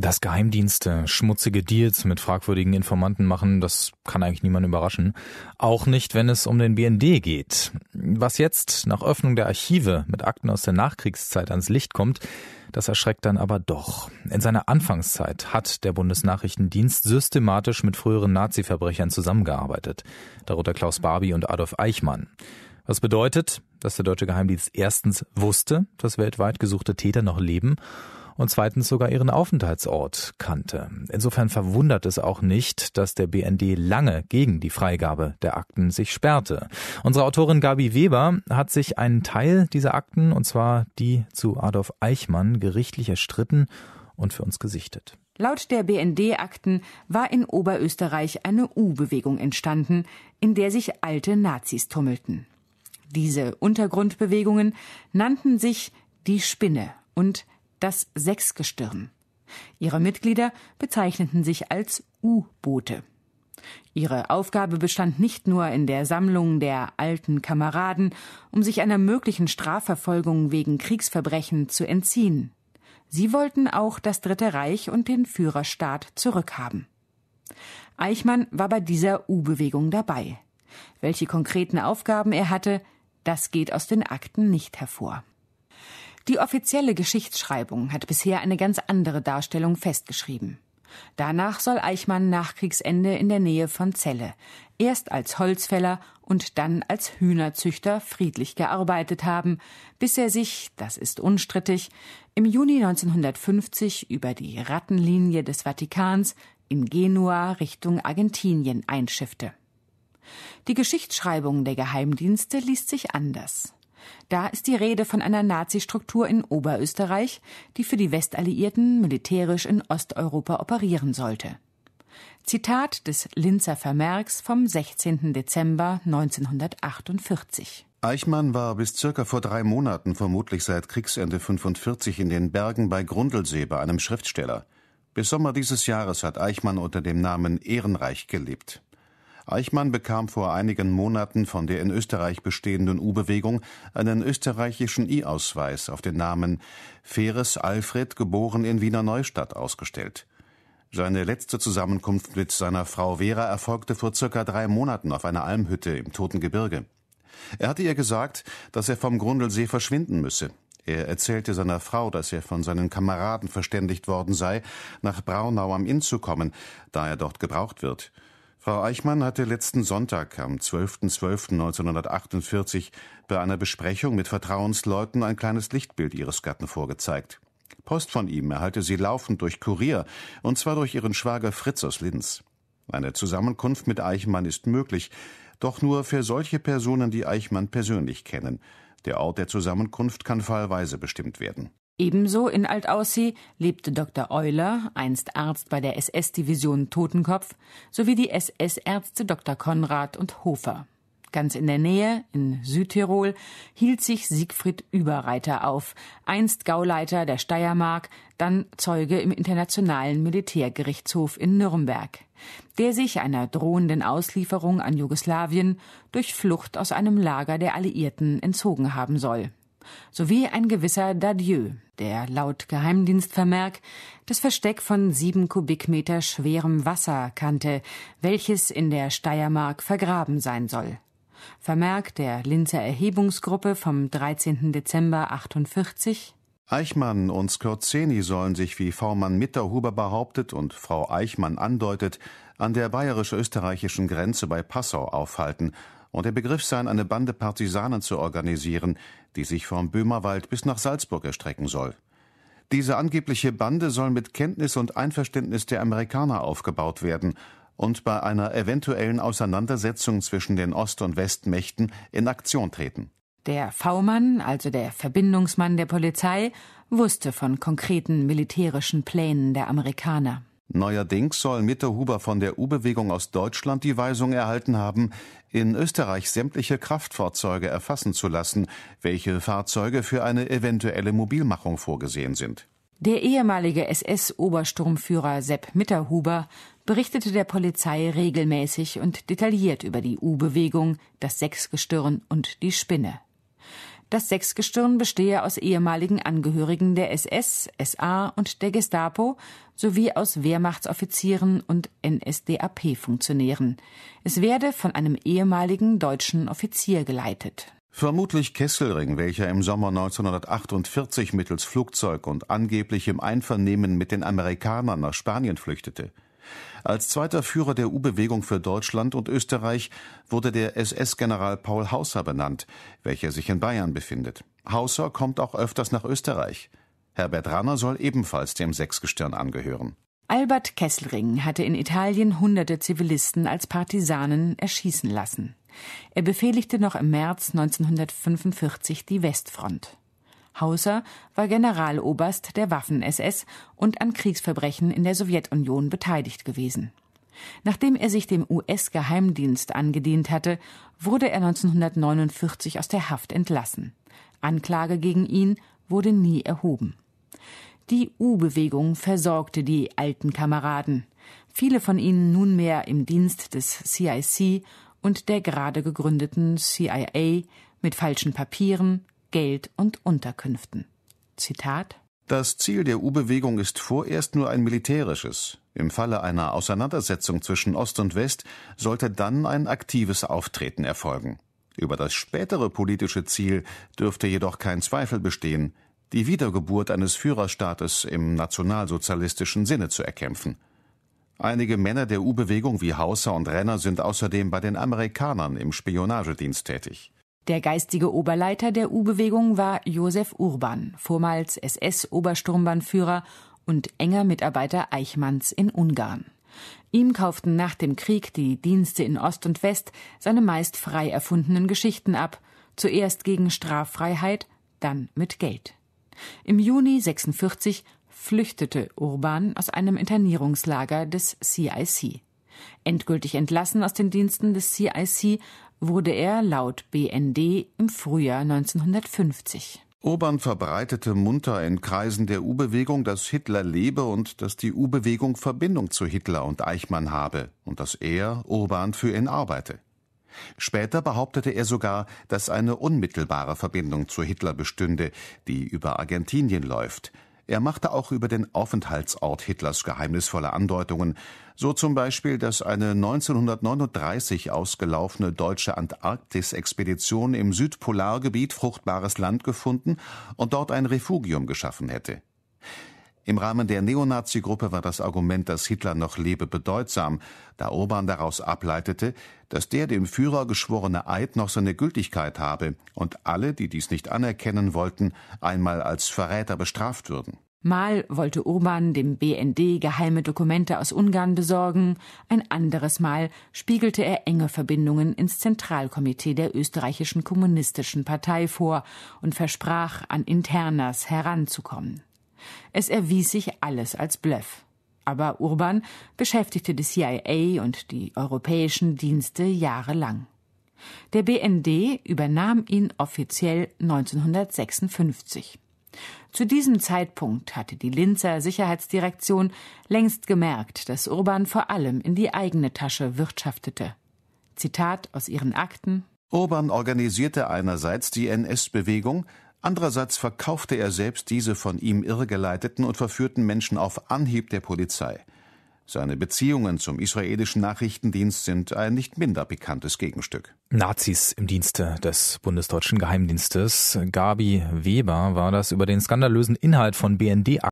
Dass Geheimdienste schmutzige Deals mit fragwürdigen Informanten machen, das kann eigentlich niemanden überraschen. Auch nicht, wenn es um den BND geht. Was jetzt nach Öffnung der Archive mit Akten aus der Nachkriegszeit ans Licht kommt, das erschreckt dann aber doch. In seiner Anfangszeit hat der Bundesnachrichtendienst systematisch mit früheren Nazi-Verbrechern zusammengearbeitet, darunter Klaus Barbie und Adolf Eichmann. Was bedeutet, dass der deutsche Geheimdienst erstens wusste, dass weltweit gesuchte Täter noch leben und zweitens sogar ihren Aufenthaltsort kannte. Insofern verwundert es auch nicht, dass der BND lange gegen die Freigabe der Akten sich sperrte. Unsere Autorin Gabi Weber hat sich einen Teil dieser Akten, und zwar die zu Adolf Eichmann, gerichtlich erstritten und für uns gesichtet. Laut der BND-Akten war in Oberösterreich eine U-Bewegung entstanden, in der sich alte Nazis tummelten. Diese Untergrundbewegungen nannten sich die Spinne und das Sechsgestirn. Ihre Mitglieder bezeichneten sich als U-Boote. Ihre Aufgabe bestand nicht nur in der Sammlung der alten Kameraden, um sich einer möglichen Strafverfolgung wegen Kriegsverbrechen zu entziehen. Sie wollten auch das Dritte Reich und den Führerstaat zurückhaben. Eichmann war bei dieser U-Bewegung dabei. Welche konkreten Aufgaben er hatte, das geht aus den Akten nicht hervor. Die offizielle Geschichtsschreibung hat bisher eine ganz andere Darstellung festgeschrieben. Danach soll Eichmann nach Kriegsende in der Nähe von Celle erst als Holzfäller und dann als Hühnerzüchter friedlich gearbeitet haben, bis er sich, das ist unstrittig, im Juni 1950 über die Rattenlinie des Vatikans in Genua Richtung Argentinien einschiffte. Die Geschichtsschreibung der Geheimdienste liest sich anders. Da ist die Rede von einer Nazi-Struktur in Oberösterreich, die für die Westalliierten militärisch in Osteuropa operieren sollte. Zitat des Linzer Vermerks vom 16. Dezember 1948. Eichmann war bis circa vor drei Monaten, vermutlich seit Kriegsende 45, in den Bergen bei Grundlsee bei einem Schriftsteller. Bis Sommer dieses Jahres hat Eichmann unter dem Namen Ehrenreich gelebt. Eichmann bekam vor einigen Monaten von der in Österreich bestehenden U-Bewegung einen österreichischen I-Ausweis auf den Namen Feres Alfred, geboren in Wiener Neustadt, ausgestellt. Seine letzte Zusammenkunft mit seiner Frau Vera erfolgte vor circa drei Monaten auf einer Almhütte im Toten Gebirge. Er hatte ihr gesagt, dass er vom Grundlsee verschwinden müsse. Er erzählte seiner Frau, dass er von seinen Kameraden verständigt worden sei, nach Braunau am Inn zu kommen, da er dort gebraucht wird. Frau Eichmann hatte letzten Sonntag am 12.12.1948 bei einer Besprechung mit Vertrauensleuten ein kleines Lichtbild ihres Gatten vorgezeigt. Post von ihm erhalte sie laufend durch Kurier, und zwar durch ihren Schwager Fritz aus Linz. Eine Zusammenkunft mit Eichmann ist möglich, doch nur für solche Personen, die Eichmann persönlich kennen. Der Ort der Zusammenkunft kann fallweise bestimmt werden. Ebenso in Altaussee lebte Dr. Euler, einst Arzt bei der SS-Division Totenkopf, sowie die SS-Ärzte Dr. Konrad und Hofer. Ganz in der Nähe, in Südtirol, hielt sich Siegfried Überreiter auf, einst Gauleiter der Steiermark, dann Zeuge im Internationalen Militärgerichtshof in Nürnberg, der sich einer drohenden Auslieferung an Jugoslawien durch Flucht aus einem Lager der Alliierten entzogen haben soll sowie ein gewisser Dadieu, der laut Geheimdienstvermerk das Versteck von sieben Kubikmeter schwerem Wasser kannte, welches in der Steiermark vergraben sein soll. Vermerk der Linzer Erhebungsgruppe vom 13. Dezember 48. Eichmann und Skorzeni sollen sich, wie V-Mann Mitterhuber behauptet und Frau Eichmann andeutet, an der bayerisch-österreichischen Grenze bei Passau aufhalten und er begriff sein, eine Bande Partisanen zu organisieren, die sich vom Böhmerwald bis nach Salzburg erstrecken soll. Diese angebliche Bande soll mit Kenntnis und Einverständnis der Amerikaner aufgebaut werden und bei einer eventuellen Auseinandersetzung zwischen den Ost- und Westmächten in Aktion treten. Der V-Mann, also der Verbindungsmann der Polizei, wusste von konkreten militärischen Plänen der Amerikaner. Neuerdings soll Mitterhuber von der U-Bewegung aus Deutschland die Weisung erhalten haben, in Österreich sämtliche Kraftfahrzeuge erfassen zu lassen, welche Fahrzeuge für eine eventuelle Mobilmachung vorgesehen sind. Der ehemalige SS-Obersturmführer Sepp Mitterhuber berichtete der Polizei regelmäßig und detailliert über die U-Bewegung, das Sechsgestirn und die Spinne. Das Sechsgestirn bestehe aus ehemaligen Angehörigen der SS, SA und der Gestapo sowie aus Wehrmachtsoffizieren und NSDAP-Funktionären. Es werde von einem ehemaligen deutschen Offizier geleitet. Vermutlich Kesselring, welcher im Sommer 1948 mittels Flugzeug und angeblich im Einvernehmen mit den Amerikanern nach Spanien flüchtete. Als zweiter Führer der U-Bewegung für Deutschland und Österreich wurde der SS-General Paul Hauser benannt, welcher sich in Bayern befindet. Hauser kommt auch öfters nach Österreich. Herbert Ranner soll ebenfalls dem Sechsgestirn angehören. Albert Kesselring hatte in Italien hunderte Zivilisten als Partisanen erschießen lassen. Er befehligte noch im März 1945 die Westfront. Hauser war Generaloberst der Waffen-SS und an Kriegsverbrechen in der Sowjetunion beteiligt gewesen. Nachdem er sich dem US-Geheimdienst angedient hatte, wurde er 1949 aus der Haft entlassen. Anklage gegen ihn wurde nie erhoben. Die U-Bewegung versorgte die alten Kameraden, viele von ihnen nunmehr im Dienst des CIC und der gerade gegründeten CIA mit falschen Papieren, Geld und Unterkünften. Zitat das Ziel der U-Bewegung ist vorerst nur ein militärisches. Im Falle einer Auseinandersetzung zwischen Ost und West sollte dann ein aktives Auftreten erfolgen. Über das spätere politische Ziel dürfte jedoch kein Zweifel bestehen, die Wiedergeburt eines Führerstaates im nationalsozialistischen Sinne zu erkämpfen. Einige Männer der U-Bewegung wie Hauser und Renner sind außerdem bei den Amerikanern im Spionagedienst tätig. Der geistige Oberleiter der U-Bewegung war Josef Urban, vormals SS-Obersturmbannführer und enger Mitarbeiter Eichmanns in Ungarn. Ihm kauften nach dem Krieg die Dienste in Ost und West seine meist frei erfundenen Geschichten ab, zuerst gegen Straffreiheit, dann mit Geld. Im Juni 46 flüchtete Urban aus einem Internierungslager des CIC. Endgültig entlassen aus den Diensten des CIC wurde er laut BND im Frühjahr 1950. Urban verbreitete munter in Kreisen der U-Bewegung, dass Hitler lebe und dass die U-Bewegung Verbindung zu Hitler und Eichmann habe und dass er, Urban, für ihn arbeite. Später behauptete er sogar, dass eine unmittelbare Verbindung zu Hitler bestünde, die über Argentinien läuft – er machte auch über den Aufenthaltsort Hitlers geheimnisvolle Andeutungen, so zum Beispiel, dass eine 1939 ausgelaufene deutsche Antarktisexpedition im Südpolargebiet fruchtbares Land gefunden und dort ein Refugium geschaffen hätte im Rahmen der Neonazi-Gruppe war das Argument, dass Hitler noch lebe, bedeutsam, da Urban daraus ableitete, dass der dem Führer geschworene Eid noch seine Gültigkeit habe und alle, die dies nicht anerkennen wollten, einmal als Verräter bestraft würden. Mal wollte Urban dem BND geheime Dokumente aus Ungarn besorgen, ein anderes Mal spiegelte er enge Verbindungen ins Zentralkomitee der österreichischen Kommunistischen Partei vor und versprach, an Internas heranzukommen. Es erwies sich alles als Bluff. Aber Urban beschäftigte die CIA und die europäischen Dienste jahrelang. Der BND übernahm ihn offiziell 1956. Zu diesem Zeitpunkt hatte die Linzer Sicherheitsdirektion längst gemerkt, dass Urban vor allem in die eigene Tasche wirtschaftete. Zitat aus ihren Akten Urban organisierte einerseits die NS-Bewegung, Andererseits verkaufte er selbst diese von ihm irregeleiteten und verführten Menschen auf Anhieb der Polizei. Seine Beziehungen zum israelischen Nachrichtendienst sind ein nicht minder pikantes Gegenstück. Nazis im Dienste des bundesdeutschen Geheimdienstes. Gabi Weber war das über den skandalösen Inhalt von BND-Akten